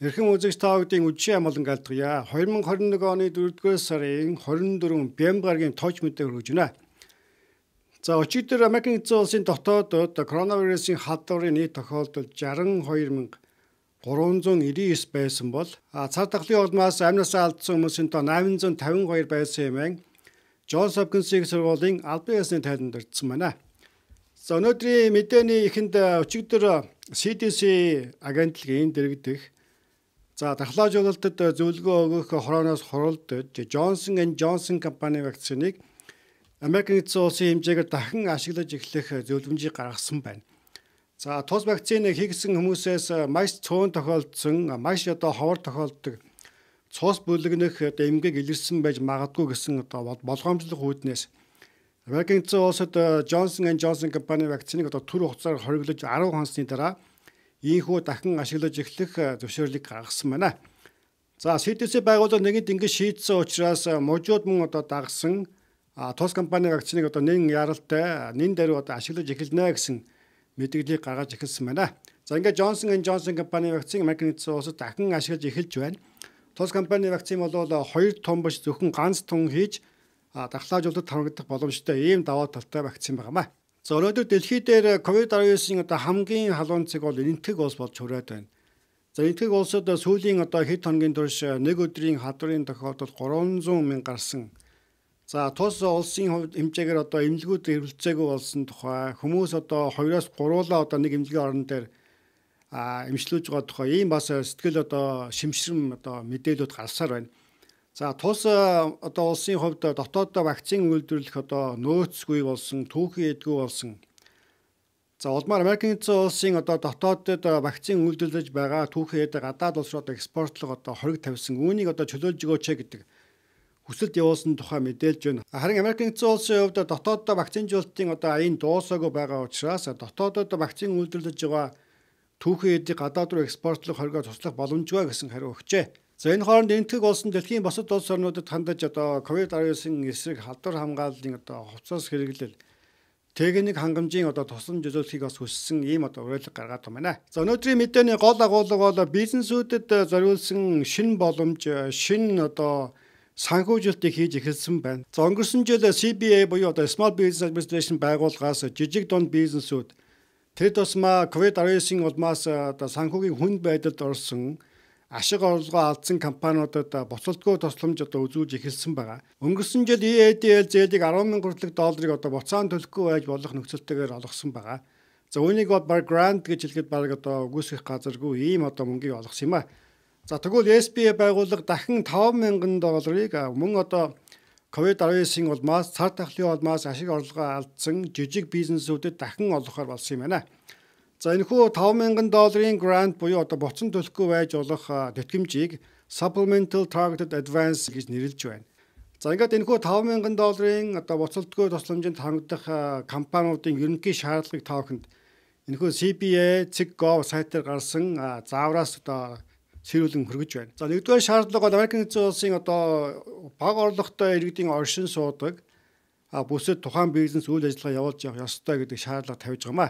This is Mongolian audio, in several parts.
Эрхэм үзэгч таагдын үдшийн амлан галдгая 2021 оны 4-р сарын 24 Бямбаргийн тооч мэдээ хүргэж байна. За өчигдөр Америкийн эзэн улсын дотоодод коронавирусын халдварын нийт тохиолдол 62399 байсан бол цар тахлын улмаас амьнасаа алдсан хүмүүсийн тоо 852 байсан юм. Джонс Хопкинсийн сургуулийн албан ёсны тайланд өртсөн байна. За өнөөдрийн мэдээний эхэнд өчигдөр CDC агентлагийн дэргэдэх За тахлаажуулалтад э, зөвлөгөө өгөх хорооноос хуралдаж э, Johnson and Johnson компани вакциныг Америк нэгдсэн улсын хэмжээгээр дахин ашиглаж эхлэх э, зөвлөмжийг гаргасан байна. За тус вакцины хийгсэн хүмүүсээс маш цөөн тохиолдсон, маш одоо ховор тохиолддог цус бүлэгнэх одоо эмгэг илэрсэн байж магадгүй гэсэн одоо болгоомжлох үүднээс Америк нэгдсэн улсад Johnson and Johnson компани вакциныг одоо төр хугацаар хориглож 10 хоносны дараа ийхүү дахин ашиглаж эхлэх зөвшөөрлийг гаргасан байна. За CDC байгууллага нэгэнд ингэж шийдсэн учраас можууд мөн одоо дагсан тус компанийн акцийг одоо нэгэн яралтай нэн даруй одоо ашиглаж эхэлнэ гэсэн мэдээллийг гаргаж эхэлсэн байна. За ингээд Johnson and Johnson компанийн вакцины Америкийн улсад дахин ашиглаж эхэлж байна. Тус компанийн вакцин бол хоёр том биш зөвхөн ганц тун хийж дахлаажуулалт хамрагдах боломжтой ийм даваа талтай вакцин байна. За өнөөдөр дэлхий дээр COVID-19-ийн одоо хамгийн халуун цаг бол энэтхэг улс болж хүрээд байна. За энэтхэг улсад сүүлийн одоо хэд хоногийн турш нэг өдрийн халдварын тохиолдол 300 мянга гарсан. За тус улсын хэмжээгээр одоо эмнэлгүүд эргэлцээгүй болсон тухай хүмүүс одоо хоёроос гуруулаа одоо нэг эмнэлгийн орон дээр а эмчлүүлж байгаа тухай ийм бас сэтгэл одоо шимшрэм одоо мэдээлүүд гарсаар байна. За тус э, одоо улсын хувьд дотооддоо вакцины үйлдвэрлэх одоо нөөцгүй болсон, түүхий эдгүй болсон. За улмаар Америкийн эзэн улсын одоо дотоодд э, вакцины үйлдвэрлэж байгаа түүхий эд гадаад улс руу одоо экспортлог одоо хориг тавьсан үүнийг одоо чөлөөлж өгөөч гэдэг хүсэлт явуулсан тухай мэдээлж байна. Харин Америкийн эзэн улсын хувьд дотооддоо вакцинжуулалтын одоо аян дуусаагүй байгаа учраас э, дотооддоо вакцины үйлдвэрлэж байгаа түүхий эдийг гадаад руу экспортлох хоригоо туслах боломжгүй гэсэн хариу өгчээ. За энэ хооронд энтгэг болсон дэлхийн босод улс орнуудад хандаж одоо COVID-19-ийн эсрэг халдвар хамгааллын одоо хувцас хэрэглэл техник хангамжийн одоо тусламж зөвлөхийг бас хүссэн ийм одоо уриалга гаргаад байна. За өнөөдрийн мэдээний гол агуулга бол бизнесүүдэд зориулсан шин боломж, шин одоо санхүүжилтийг хийж эхэлсэн байна. За өнгөрсөн жил CBA буюу одоо Small Business Administration байгууллагаас жижиг дунд бизнесүүд тэр тусмаа COVID-19-ийн улмаас одоо санхүүгийн хүнд байдалд орсон ашиг орлогоо алдсан компаниудад буцалтгүй тосломж одоо үзүүлж эхэлсэн байгаа. Өнгөрсөн жил EADL зээлийг 10,000 хүртэлх долларыг одоо буцаан төлөхгүй байж болох нөхцөлтэйгээр олгосон байгаа. За үүнийг бол баг грант гэж хэлгээд баг одоо үгүйсэх газаргүй ийм одоо мөнгийг олгосон юм а. За тэгвэл SBA байгууллага дахин 5,000 долларыг мөн одоо COVID-19-ийн улмаас цар тахлын улмаас ашиг орлогоо алдсан жижиг бизнесүүдэд дахин олгохоор болсон юм байна. За энэ хүү 50000 долларын грант буюу одоо буцан төлөхгүй байж болох тэтгэмжийг supplemental targeted advance гэж нэрлэж байна. За ингээд энэ хүү 50000 долларын одоо буцалтгүй тусламжинд хангадах компаниудын ерөнхий шаардлагыг тоохонд энэ хүү CBA Cig.gov сайтаар гарсан заавраас одоо сэрүүлэн хөргөж байна. За нэгдүгээр шаардлага бол Америкийн нэгдсэн улсын одоо баг орлоготой иргэдийн оршин суудаг а бүсэд тухайн бизнес үйл ажиллагаа явуулж явах ёстой гэдэг шаардлага тавьж байгаа юм а.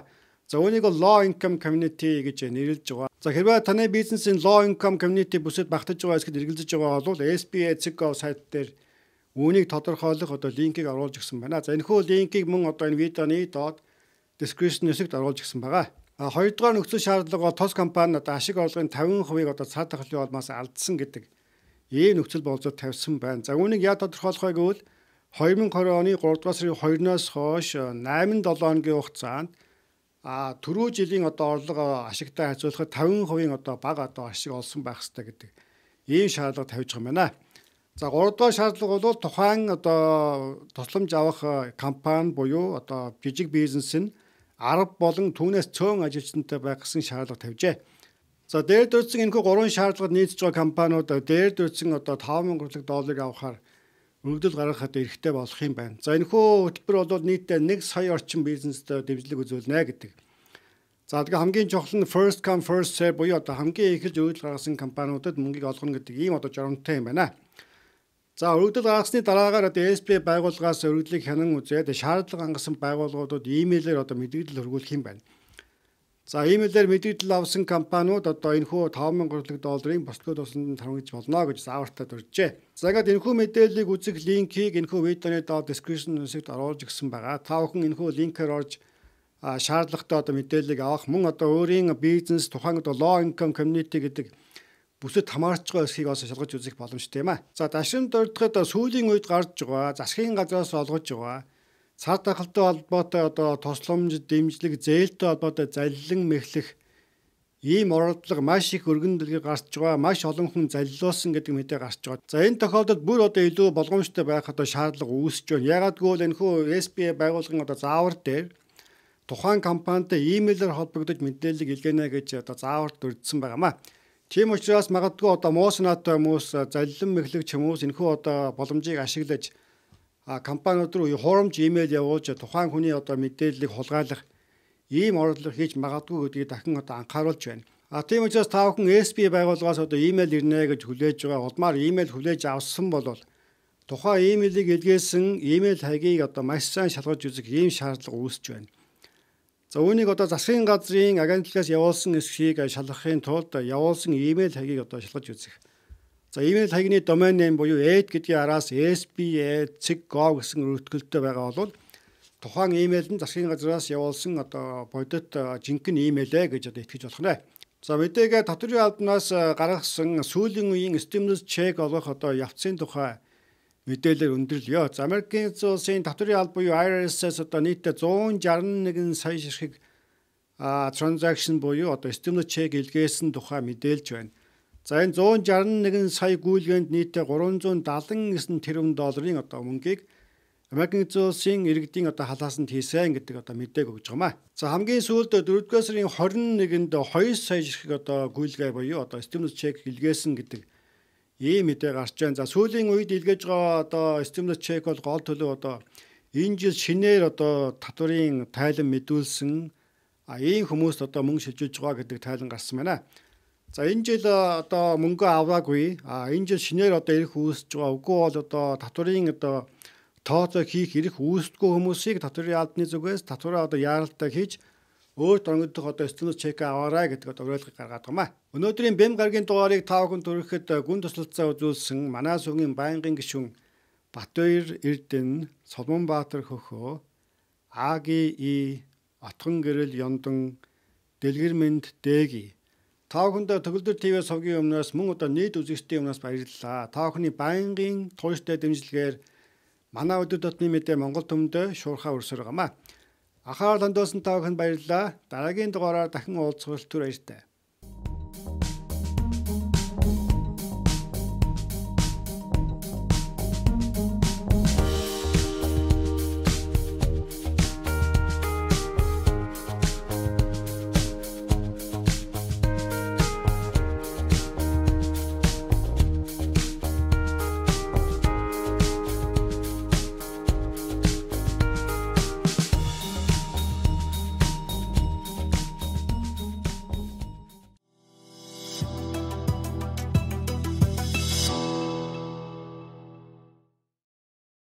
За үүнийг бол low income community гэж нэрлэж байгаа. За хэрвээ таны бизнесийн low income community бүсэд багтаж байгаа эсвэл эргэлзэж байгаа бол SBA.co сайт дээр үүнийг тодорхойлох одоо линкийг оруулж гисэн байна. За энэхүү линкийг мөн одоо энэ видеоны доод description хэсэгт оруулж гисэн байгаа. А хоёрдугаар нөхцөл шаардлага бол тус компани одоо ашиг орлогын 50%-ийг одоо цаад тахлын улмаас алдсан гэдэг ийм нөхцөл болзууд тавьсан байна. За үүнийг яаж тодорхойлох вэ гэвэл 2020 оны 3 дугаар сарын 2-оос хойш 8-7 хоногийн хугацаанд а түрүү жилийн одоо орлого ашигтай хазуулахад 50% одоо бага одоо ашиг олсон байх хэрэгтэй гэдэг ийм шаардлага тавьж байгаа юм байна. За 3 дугаар шаардлага бол тухайн одоо тусламж авах э, компани буюу одоо жижиг бизнес нь 10 болон түүнээс цөөн ажилчнтай байх гэсэн шаардлага тавьжээ. За дээд дүүцэн энэхүү гурван шаардлагад нийцж байгаа компаниуд э, дээд дүүцэн одоо 5000 төгрөг долларыг авахаар өргөдөл гаргахад эрхтэй болох юм байна. За энэ хөө хөтөлбөр бол нийтдээ 1 сая орчим бизнестэй дэмжлэг үзүүлнэ гэдэг. За тэгээ хамгийн чухал нь first come first serve буюу одоо хамгийн ихэд өргөдөл гаргасан компаниудад мөнгийг олгоно гэдэг ийм одоо журамтай юм байна. За өргөдөл гаргасны дараагаар одоо ESB байгууллагаас өргөдлийг хянан үзээд шаардлага хангасан байгууллагуудад имэйлээр одоо мэдээлэл хөргүүлэх юм байна. За ийм үлээр мэдээлэл авсан компаниуд одоо энэхүү 50000 гаруй долларын бослогод усанд тархаж болно гэж заавартаа төржээ. За ингээд энэхүү мэдээллийг үзэх линкийг энэхүү видеоны доод description хэсэгт оруулж гисэн байгаа. Та бүхэн энэхүү линкээр орж шаардлагатай одоо мэдээллийг авах мөн одоо өөрийн бизнес тухайн одоо low income community гэдэг бүсэд хамаарчгаа эсхийг бас шалгаж үзэх боломжтой юм аа. За дашин дөрөлтөд сүүлийн үед гарч байгаа засгийн газраас олгож байгаа цаад тахалтай холбоотой одоо тосломж дэмжлэг зээлтэй холбоотой заллин мэхлэх ийм оролдлого маш их өргөн дэлгэр гарч байгаа маш олон хүн залилуулсан гэдэг мэдээ гарч байгаа. За энэ тохиолдолд бүр одоо илүү болгоомжтой байх одоо шаардлага үүсэж байна. Ягаад гэвэл энэхүү SBA байгууллагын одоо заавар дээр тухайн компанитай имэйлээр холбогдож мэдээлэл илгээнэ гэж одоо зааварт өрдсөн байнамаа. Тийм учраас магадгүй одоо муу санаатай хүмүүс залилан мэхлэгч хүмүүс энэхүү одоо боломжийг ашиглаж а компаниуд руу хуурамч имэйл явуулж тухайн хүний одоо мэдээллийг хулгайлах ийм оролдлого хийж магадгүй гэдгийг дахин одоо анхааруулж байна. А тийм учраас та бүхэн SB байгууллагаас одоо имэйл ирнэ гэж хүлээж байгаа улмаар имэйл хүлээж авсан бол тухайн имэйлийг илгээсэн имэйл хаягийг одоо маш сайн шалгаж үзэх ийм шаардлага үүсэж байна. За үүнийг одоо засгийн газрын агентлагаас явуулсан эсхийг шалгахын тулд явуулсан имэйл хаягийг одоо шалгаж үзэх. За email хаягны domain name буюу ed гэдгийн араас sb@gov гэсэн өртгөлтөй байгаа бол тухайн email нь засгийн газраас явуулсан одоо бодит жинхэнэ email-ээ гэж одоо итгэж болох нэ. За мэдээгээ татврын албанаас гаргасан сүүлийн үеийн stimulus check олох одоо явцын тухай мэдээлэл өндөрлөё. За Америкийн улсын татврын албан буюу IRS-ээс одоо нийтдээ 161 сая ширхэг транзакшн буюу одоо stimulus check илгээсэн тухай мэдээлж байна. За энэ 161 сая гүйлгээнд нийтдээ 379 тэрбум долларын одоо мөнгийг Америкийн зөөсийн иргэдийн одоо халаасанд хийсэн гэдэг одоо мэдээг өгж байгаа маа. За хамгийн сүүлд 4-р сарын 21-нд 2 сая ширхэг одоо гүйлгээ боيو одоо stimulus check илгээсэн гэдэг ийм мэдээ гарч байна. За сүүлийн үед илгээж байгаа одоо stimulus check бол гол төлөв одоо энэ жил шинээр одоо татварын тайлан мэдүүлсэн а ийм хүмүүст одоо мөнгө шилжүүлж байгаа гэдэг тайлан гарсан байна. За энэ жил э, одоо мөнгө аваагүй. А энэ жил шинээр одоо ирэх үүсэж байгаа. Үгүй бол одоо татварын одоо тооцоо хийх ирэх үүсдэггүй хүмүүсийг татварын албаны зүгээс татвараа одоо яаралтай хийж өөр дөрөнгөдөх одоо стенос чек аваарай гэдэг одоо уриалгыг гаргаад байгаа юм. Өнөөдрийн бэм гаргийн дугаарыг та бүхэнд төрөхөд э, гүн туслалцаа үзүүлсэн манай сүмгийн байнгын гишүүн Батбаяр Эрдэнэ, Солонбаатар хөхөө, АГИ Отгон гэрэл Ёндон, Дэлгэр мэнд Дэги Та бүхэндээ Төгөлдөр ТV совгийн өмнөөс мөн одоо нийт үзэгчдийн өмнөөс баярлалаа. Та бүхний байнгын тууштай дэмжлэгээр манай өдөр тутмын мэдээ Монгол төмөндөө шуурхаа өрсөр гамаа. Ахаар лондоос та бүхэнд баярлалаа. Дараагийн дугаараар дахин уулзах хүртэл түр баяртай.